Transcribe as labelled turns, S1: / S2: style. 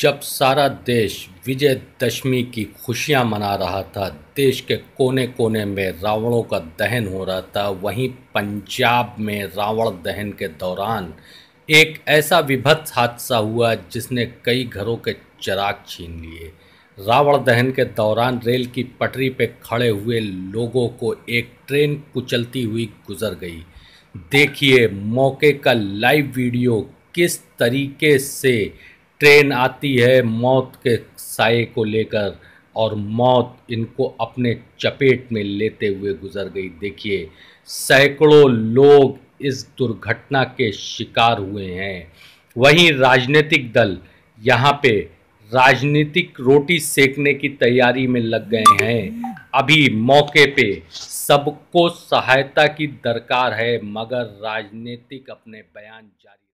S1: जब सारा देश विजयदशमी की खुशियां मना रहा था देश के कोने कोने में रावणों का दहन हो रहा था वहीं पंजाब में रावण दहन के दौरान एक ऐसा विभत्स हादसा हुआ जिसने कई घरों के चराग छीन लिए रावण दहन के दौरान रेल की पटरी पर खड़े हुए लोगों को एक ट्रेन कुचलती हुई गुजर गई देखिए मौके का लाइव वीडियो किस तरीके से ट्रेन आती है मौत के साय को लेकर और मौत इनको अपने चपेट में लेते हुए गुजर गई देखिए सैकड़ों लोग इस दुर्घटना के शिकार हुए हैं वहीं राजनीतिक दल यहाँ पे राजनीतिक रोटी सेकने की तैयारी में लग गए हैं अभी मौके पे सबको सहायता की दरकार है मगर राजनीतिक अपने बयान जारी